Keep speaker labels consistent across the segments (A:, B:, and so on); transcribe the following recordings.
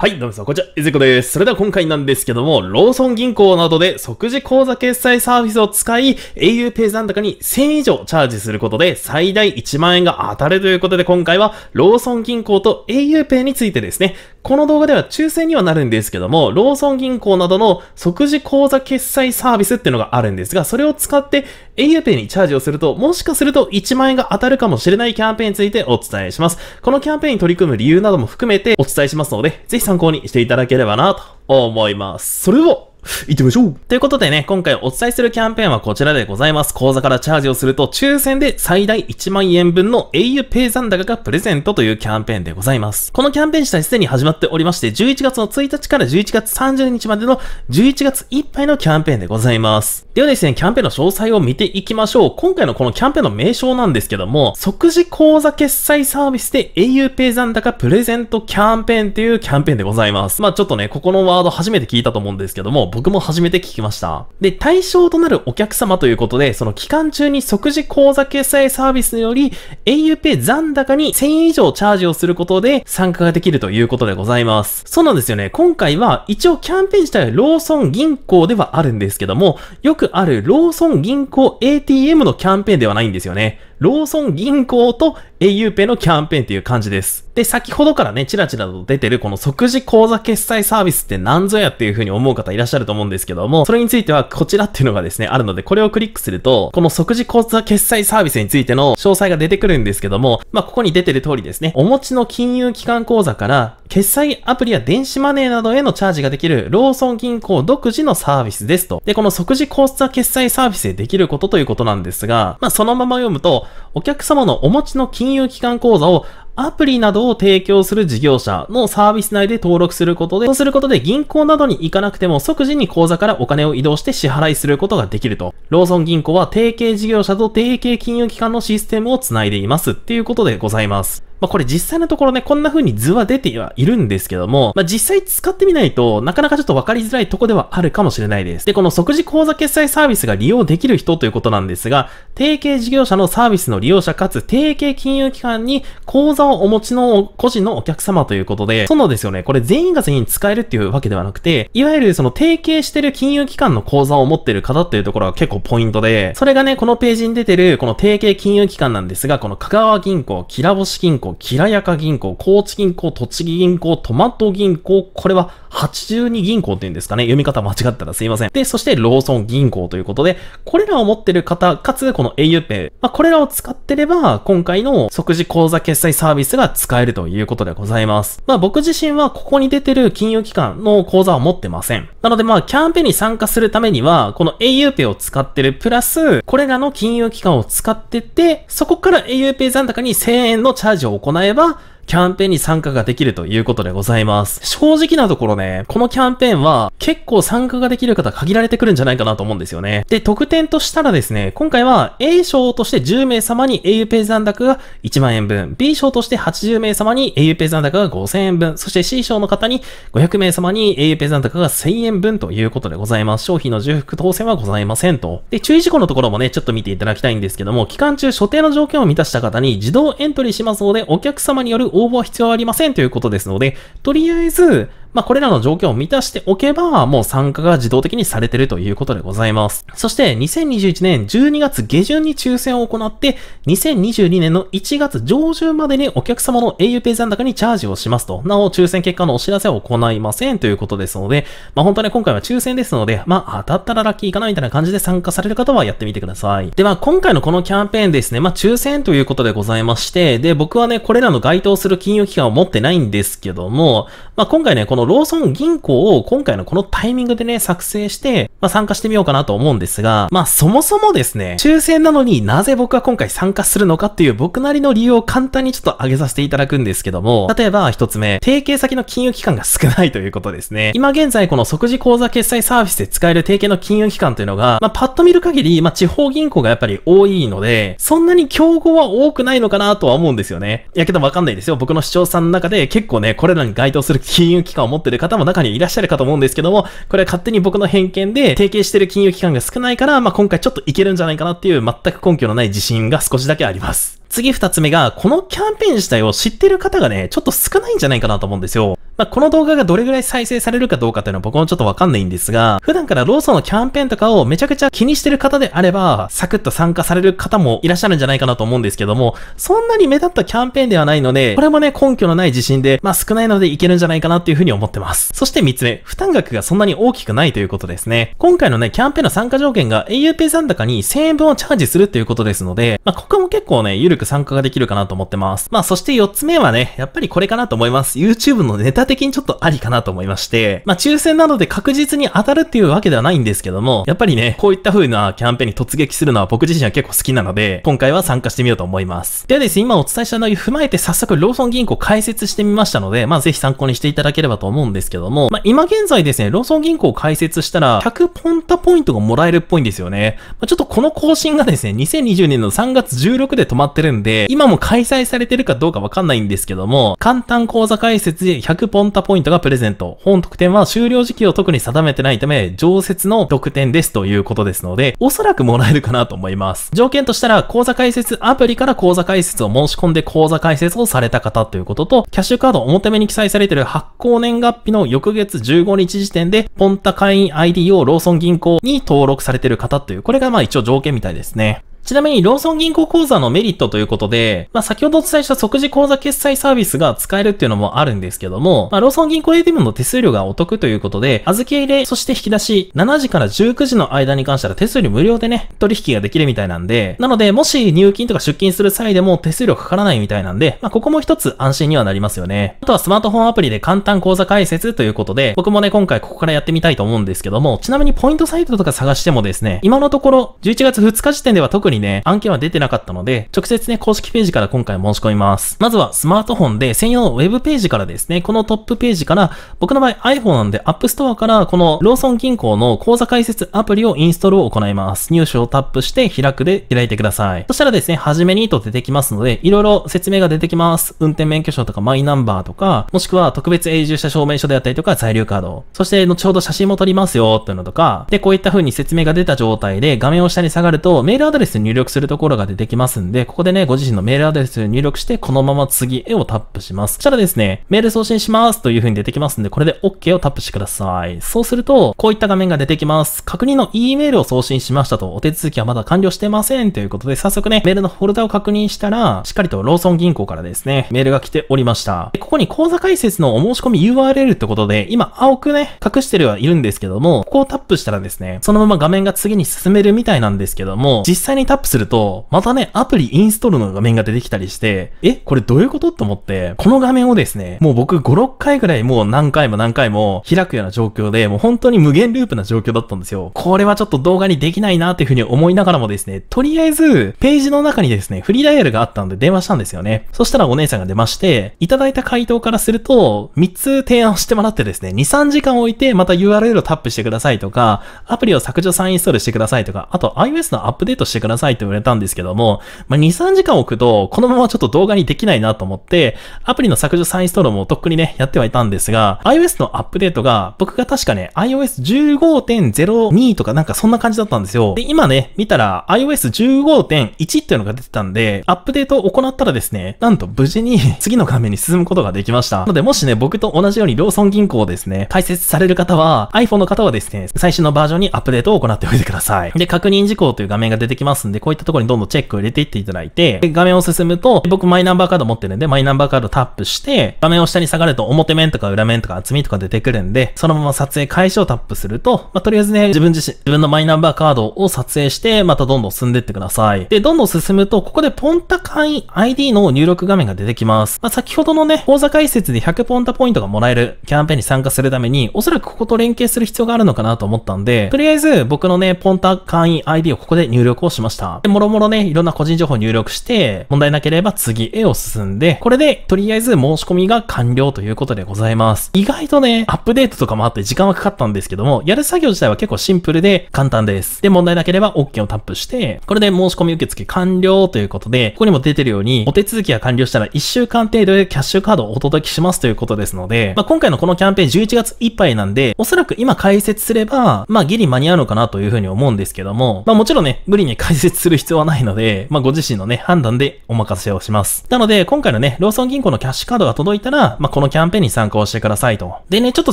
A: はい、どうもさん、こんにちは、いずこです。それでは今回なんですけども、ローソン銀行などで即時口座決済サービスを使い、au ペイ残高に1000以上チャージすることで、最大1万円が当たるということで、今回は、ローソン銀行と au ペイについてですね、この動画では抽選にはなるんですけども、ローソン銀行などの即時口座決済サービスっていうのがあるんですが、それを使って auPay にチャージをすると、もしかすると1万円が当たるかもしれないキャンペーンについてお伝えします。このキャンペーンに取り組む理由なども含めてお伝えしますので、ぜひ参考にしていただければなと思います。それを行ってみましょうということでね、今回お伝えするキャンペーンはこちらでございます。口座からチャージをすると、抽選で最大1万円分の a u p a 残高がプレゼントというキャンペーンでございます。このキャンペーン自体すでに始まっておりまして、11月の1日から11月30日までの11月いっぱいのキャンペーンでございます。ではですね、キャンペーンの詳細を見ていきましょう。今回のこのキャンペーンの名称なんですけども、即時口座決済サービスで auPay 残高プレゼントキャンペーンっていうキャンペーンでございます。まあちょっとね、ここのワード初めて聞いたと思うんですけども、僕も初めて聞きました。で、対象となるお客様ということで、その期間中に即時口座決済サービスにより auPay 残高に1000円以上チャージをすることで参加ができるということでございます。そうなんですよね。今回は一応キャンペーン自体はローソン銀行ではあるんですけども、よくあるローソン銀行 ATM のキャンペーンではないんですよね。ローソン銀行と au ペのキャンペーンっていう感じです。で、先ほどからね、チラチラと出てるこの即時口座決済サービスって何ぞやっていう風に思う方いらっしゃると思うんですけども、それについてはこちらっていうのがですね、あるので、これをクリックすると、この即時口座決済サービスについての詳細が出てくるんですけども、まあ、ここに出てる通りですね、お持ちの金融機関口座から、決済アプリや電子マネーなどへのチャージができるローソン銀行独自のサービスですと。で、この即時口座決済サービスでできることということなんですが、まあ、そのまま読むと、お客様のお持ちの金融機関口座をアプリなどを提供する事業者のサービス内で登録することで、そうすることで銀行などに行かなくても即時に口座からお金を移動して支払いすることができると。ローソン銀行は提携事業者と提携金融機関のシステムをつないでいますっていうことでございます。まあ、これ実際のところね、こんな風に図は出てはいるんですけども、まあ、実際使ってみないと、なかなかちょっと分かりづらいとこではあるかもしれないです。で、この即時口座決済サービスが利用できる人ということなんですが、提携事業者のサービスの利用者かつ提携金融機関に口座をお持ちの個人のお客様ということで、そうなんですよね。これ全員が全員使えるっていうわけではなくて、いわゆるその提携してる金融機関の口座を持ってる方っていうところが結構ポイントで、それがね、このページに出てるこの提携金融機関なんですが、この香川銀行、きらぼし銀行、行、きらやか銀行、高知銀行、栃木銀行、トマト銀行、これは82銀行っていうんですかね。読み方間違ったらすいません。で、そしてローソン銀行ということで、これらを持ってる方、かつこの auPay、まあ、これらを使ってれば、今回の即時口座決済サービスが使えるということでございます。まあ僕自身はここに出てる金融機関の口座を持ってません。なのでまあキャンペーンに参加するためには、この auPay を使ってるプラス、これらの金融機関を使ってて、そこから auPay 残高に1000円のチャージを行えば、キャンペーンに参加ができるということでございます。正直なところね、このキャンペーンは結構参加ができる方限られてくるんじゃないかなと思うんですよね。で、特典としたらですね、今回は A 賞として10名様に au ペイ残高が1万円分、B 賞として80名様に au ペイ残高が5000円分、そして C 賞の方に500名様に au ペイ残高が1000円分ということでございます。商品の重複当選はございませんと。で、注意事項のところもね、ちょっと見ていただきたいんですけども、期間中所定の条件を満たした方に自動エントリーしますので、お客様による応募は必要ありませんということですので、とりあえず、まあ、これらの条件を満たしておけば、もう参加が自動的にされてるということでございます。そして、2021年12月下旬に抽選を行って、2022年の1月上旬までにお客様の au ペイ残高にチャージをしますと。なお、抽選結果のお知らせを行いませんということですので、まあ、本当に今回は抽選ですので、まあ、当たったらラッキーかなみたいな感じで参加される方はやってみてください。で、まあ、今回のこのキャンペーンですね、まあ、抽選ということでございまして、で、僕はね、これらの該当する金融機関を持ってないんですけども、まあ、今回ね、こののローソン銀行を今回のこのタイミングでね、作成して、まあ、参加してみようかなと思うんですが、まあ、そもそもですね、抽選なのになぜ僕は今回参加するのかっていう僕なりの理由を簡単にちょっと挙げさせていただくんですけども、例えば一つ目、提携先の金融機関が少ないということですね。今現在この即時口座決済サービスで使える提携の金融機関というのが、まあ、パッと見る限り、まあ、地方銀行がやっぱり多いので、そんなに競合は多くないのかなとは思うんですよね。いやけどわかんないですよ。僕の視聴さんの中で結構ね、これらに該当する金融機関思ってる方も中にいらっしゃるかと思うんですけども、これは勝手に僕の偏見で、提携してる金融機関が少ないから、まあ、今回ちょっといけるんじゃないかなっていう全く根拠のない自信が少しだけあります。次二つ目が、このキャンペーン自体を知ってる方がね、ちょっと少ないんじゃないかなと思うんですよ。まあ、この動画がどれぐらい再生されるかどうかっていうのは僕もちょっとわかんないんですが、普段からローソンのキャンペーンとかをめちゃくちゃ気にしてる方であれば、サクッと参加される方もいらっしゃるんじゃないかなと思うんですけども、そんなに目立ったキャンペーンではないので、これもね、根拠のない自信で、まあ、少ないのでいけるんじゃないかなっていうふうに思ってます。そして3つ目、負担額がそんなに大きくないということですね。今回のね、キャンペーンの参加条件が a u p さん残高に1000円分をチャージするっていうことですので、まあ、ここも結構ね、ゆるく参加ができるかなと思ってます。まあ、そして4つ目はね、やっぱりこれかなと思います。YouTube のネタ的にちょっとありかなと思いまして、まあ、抽選なので確実に当たるっていうわけではないんですけども、やっぱりね、こういった風なキャンペーンに突撃するのは僕自身は結構好きなので、今回は参加してみようと思います。ではですね、今お伝えした内容を踏まえて早速ローソン銀行開設してみましたので、まあ、ぜひ参考にしていただければと思うんですけども、まあ、今現在ですね、ローソン銀行を開設したら、100ポンタポイントがもらえるっぽいんですよね。まあ、ちょっとこの更新がですね、2020年の3月16で止まってるんで、今も開催されてるかどうかわかんないんですけども、簡単講座解説で100ポポンタポイントがプレゼント。本特典は終了時期を特に定めてないため、常設の特典ですということですので、おそらくもらえるかなと思います。条件としたら、口座開設アプリから口座開設を申し込んで口座開設をされた方ということと、キャッシュカード表目に記載されている発行年月日の翌月15日時点で、ポンタ会員 ID をローソン銀行に登録されている方という、これがまあ一応条件みたいですね。ちなみにローソン銀行口座のメリットということで、まあ、先ほどお伝えした即時口座決済サービスが使えるっていうのもあるんですけども、まあ、ローソン銀行 ATM の手数料がお得ということで、預け入れ、そして引き出し、7時から19時の間に関しては手数料無料でね、取引ができるみたいなんで、なので、もし入金とか出金する際でも手数料かからないみたいなんで、まあ、ここも一つ安心にはなりますよね。あとはスマートフォンアプリで簡単口座開設ということで、僕もね、今回ここからやってみたいと思うんですけども、ちなみにポイントサイトとか探してもですね、今のところ11月2日時点では特ににね、案件は出てなかったので、直接ね、公式ページから今回申し込みます。まずはスマートフォンで専用の web ページからですね、このトップページから、僕の場合 iPhone なんで App Store からこのローソン銀行の口座開設アプリをインストールを行います。入手をタップして開くで開いてください。そしたらですね、はじめにと出てきますので、いろいろ説明が出てきます。運転免許証とかマイナンバーとか、もしくは特別永住者証明書であったりとか在留カード。そして後ほど写真も撮りますよというのとか、で、こういった風に説明が出た状態で画面を下に下がると、メールアドレス入入力するところが出てきますんで、ここでね、ご自身のメールアドレスを入力して、このまま次へをタップします。そしたらですね、メール送信しますという風に出てきますんで、これで OK をタップしてください。そうすると、こういった画面が出てきます。確認の E メールを送信しましたと、お手続きはまだ完了してませんということで、早速ね、メールのフォルダを確認したら、しっかりとローソン銀行からですね、メールが来ておりました。ここに口座開設のお申し込み URL ってことで、今青くね、隠してるはいるんですけども、ここをタップしたらですね、そのまま画面が次に進めるみたいなんですけども、実際にタッップすると、またね、アプリインストールの画面が出てきたりして、え、これどういうことと思って、この画面をですね、もう僕5、6回ぐらいもう何回も何回も開くような状況で、もう本当に無限ループな状況だったんですよ。これはちょっと動画にできないなっていうふうに思いながらもですね、とりあえず、ページの中にですね、フリーダイヤルがあったんで電話したんですよね。そしたらお姉さんが出まして、いただいた回答からすると、3つ提案してもらってですね、2、3時間置いて、また URL をタップしてくださいとか、アプリを削除再インストールしてくださいとか、あと iOS のアップデートしてくださいなさいって言われたんですけども、まあ、2、3時間置くと、このままちょっと動画にできないなと思って、アプリの削除再インストールもとっくにね、やってはいたんですが、iOS のアップデートが、僕が確かね、iOS15.02 とかなんかそんな感じだったんですよ。で、今ね、見たら iOS15.1 っていうのが出てたんで、アップデートを行ったらですね、なんと無事に 次の画面に進むことができました。なので、もしね、僕と同じようにローソン銀行をですね、開設される方は、iPhone の方はですね、最新のバージョンにアップデートを行っておいてください。で、確認事項という画面が出てきますんで、こういったところにどんどんチェックを入れていっていただいて、画面を進むと、僕マイナンバーカード持ってるんで、マイナンバーカードタップして、画面を下に下がると表面とか裏面とか厚みとか出てくるんで、そのまま撮影開始をタップすると、まあ、とりあえずね、自分自身、自分のマイナンバーカードを撮影して、またどんどん進んでいってください。で、どんどん進むと、ここでポンタ会 ID の入力画面が出てきます。まあ、先ほどのね、講座解説で100ポンタポイントがもらえるキャンペーンに参加するために、おそらくここと連携する必要があるのかなと思ったんで、とりあえず僕のね、ポンタ会員 ID をここで入力をしました。。で、もろもろね、いろんな個人情報入力して、問題なければ次へを進んで、これで、とりあえず申し込みが完了ということでございます。意外とね、アップデートとかもあって時間はかかったんですけども、やる作業自体は結構シンプルで簡単です。で、問題なければ OK をタップして、これで申し込み受付完了ということで、ここにも出てるように、お手続きが完了したら1週間程度でキャッシュカードをお届けしますということですので、まあ、今回のこのキャンペーン11月いっぱいなんで、おそらく今解説すれば、まあギリ間に合うのかなというふうに思うんですけども、まあもちろんね、無理に解説する必要はないので、まあ、ご自身のね、判断でお任せをします。なので、今回のね、ローソン銀行のキャッシュカードが届いたら、まあ、このキャンペーンに参加をしてくださいと。でね、ちょっと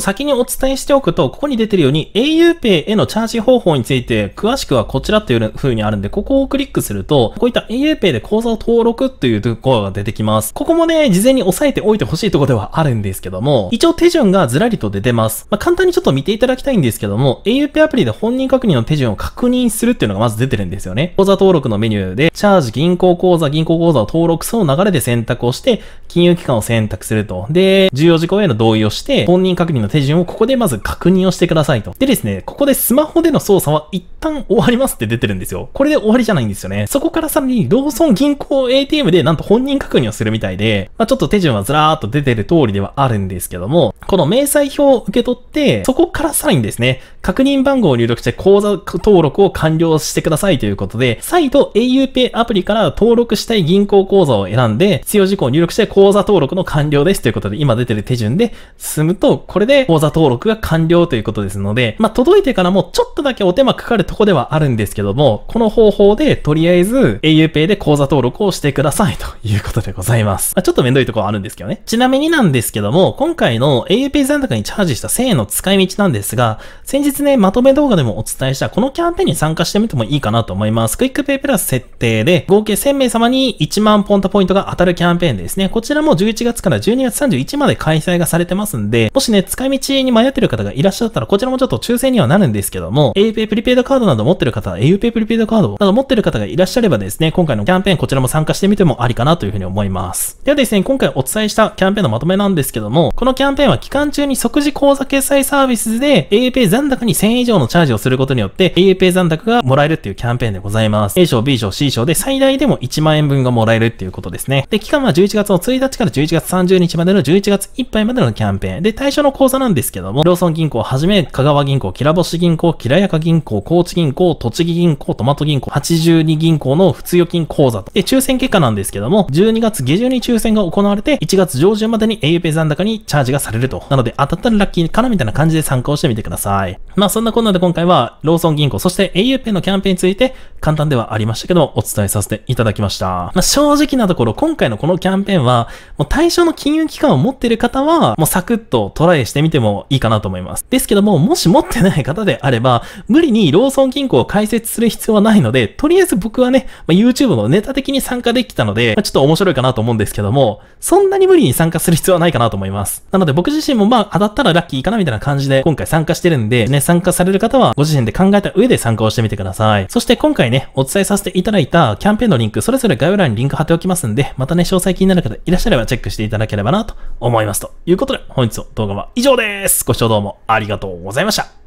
A: 先にお伝えしておくと、ここに出てるように auPay へのチャージ方法について、詳しくはこちらという風にあるんで、ここをクリックすると、こういった auPay で口座を登録っていうところが出てきます。ここもね、事前に押さえておいてほしいところではあるんですけども、一応手順がずらりと出てます。まあ、簡単にちょっと見ていただきたいんですけども、auPay アプリで本人確認の手順を確認するっていうのがまず出てるんですよね。座登録のメニューで、チャージ銀行口座、銀行口座を登録、その流れで選択をして、金融機関を選択すると。で、重要事項への同意をして、本人確認の手順をここでまず確認をしてくださいと。でですね、ここでスマホでの操作は一旦終わりますって出てるんですよ。これで終わりじゃないんですよね。そこからさらに、ローソン銀行 ATM でなんと本人確認をするみたいで、まあ、ちょっと手順はずらーっと出てる通りではあるんですけども、この明細表を受け取って、そこからさらにですね、確認番号を入力して口座登録を完了してくださいということで、再度 auPay アプリから登録したい銀行口座を選んで、必要事項を入力して口座登録の完了ですということで、今出てる手順で進むと、これで口座登録が完了ということですので、まあ、届いてからもちょっとだけお手間かかるとこではあるんですけども、この方法で、とりあえず auPay で口座登録をしてくださいということでございます。まあ、ちょっとめんどいとこはあるんですけどね。ちなみになんですけども、今回の auPay 残高にチャージした1000円の使い道なんですが、先日ね、まとめ動画でもお伝えしたこのキャンペーンに参加してみてもいいかなと思います。イックペイプラス設定で、合計1000名様に1万ポンタポイントが当たるキャンペーンですね。こちらも11月から12月31まで開催がされてますんで、もしね、使い道に迷ってる方がいらっしゃったら、こちらもちょっと抽選にはなるんですけども、AUPay プリペイドカードなど持ってる方、AUPay プリペイドカードなど持ってる方がいらっしゃればですね、今回のキャンペーンこちらも参加してみてもありかなというふうに思います。ではですね、今回お伝えしたキャンペーンのまとめなんですけども、このキャンペーンは期間中に即時口座決済サービスで AUPay 残高に1000以上のチャージをすることによって AUPay 残高がもらえるっていうキャンペーンでございます。ます。A 賞、B 賞、C 賞で最大でも1万円分がもらえるっていうことですね。で、期間は11月の1日から11月30日までの11月いっぱいまでのキャンペーン。で、対象の口座なんですけども、ローソン銀行はじめ、香川銀行、きらぼし銀行、きらやか銀行、高知銀行、栃木銀行、トマト銀行、82銀行の普通預金口座と。で、抽選結果なんですけども、12月下旬に抽選が行われて、1月上旬までに auPay 残高にチャージがされると。なので、当たったらラッキーかなみたいな感じで参考してみてください。まあ、そんなこんなで今回は、ローソン銀行、そして auPay のキャンペーンについて、簡簡単ではありましたけど、お伝えさせていただきました。まあ、正直なところ、今回のこのキャンペーンは、もう対象の金融機関を持っている方は、もうサクッとトライしてみてもいいかなと思います。ですけども、もし持ってない方であれば、無理にローソン銀行を開設する必要はないので、とりあえず僕はね、まあ、YouTube のネタ的に参加できたので、まあ、ちょっと面白いかなと思うんですけども、そんなに無理に参加する必要はないかなと思います。なので僕自身もまあ当たったらラッキーかなみたいな感じで今回参加してるんで、ね、参加される方はご自身で考えた上で参加をしてみてください。そして今回ね、お伝えさせていただいたキャンペーンのリンク、それぞれ概要欄にリンク貼っておきますんで、またね、詳細気になる方いらっしゃればチェックしていただければなと思います。ということで、本日の動画は以上です。ご視聴どうもありがとうございました。